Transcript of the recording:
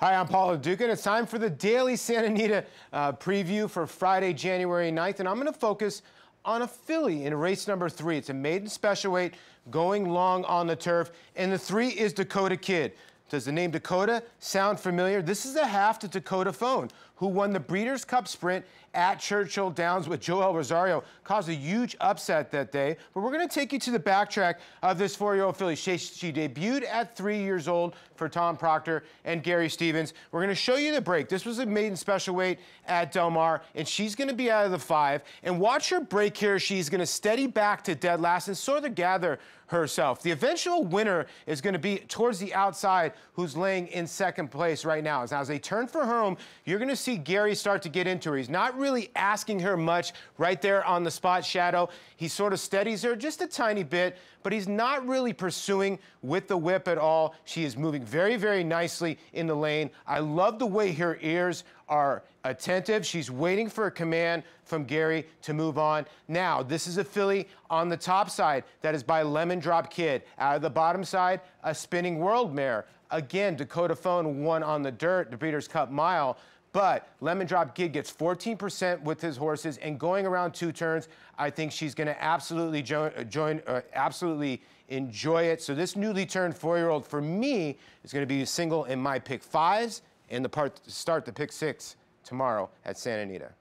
Hi, I'm Paula Dugan. It's time for the daily Santa Anita uh, preview for Friday, January 9th, and I'm going to focus on a filly in race number three. It's a maiden special weight going long on the turf, and the three is Dakota Kid. Does the name Dakota sound familiar? This is a half to Dakota Phone, who won the Breeders' Cup Sprint at Churchill Downs with Joel Rosario. Caused a huge upset that day. But we're going to take you to the backtrack of this four-year-old filly. She, she, debuted at three years old for Tom Proctor and Gary Stevens. We're going to show you the break. This was a maiden special weight at Del Mar, and she's going to be out of the five. And watch her break here. She's going to steady back to dead last and sort of gather herself. The eventual winner is going to be towards the outside, who's laying in second place right now. Now, as they turn for home, you're going to see see Gary start to get into her. He's not really asking her much right there on the spot shadow. He sort of steadies her just a tiny bit, but he's not really pursuing with the whip at all. She is moving very, very nicely in the lane. I love the way her ears are attentive. She's waiting for a command from Gary to move on. Now, this is a filly on the top side that is by Lemon Drop Kid. Out of the bottom side, a spinning world mare. Again, Dakota Phone won on the dirt, the Breeders' Cup Mile. But Lemon Drop Gig gets 14% with his horses, and going around two turns, I think she's going to absolutely join, uh, join uh, absolutely enjoy it. So this newly turned four-year-old for me is going to be single in my pick fives and the part start the pick six tomorrow at Santa Anita.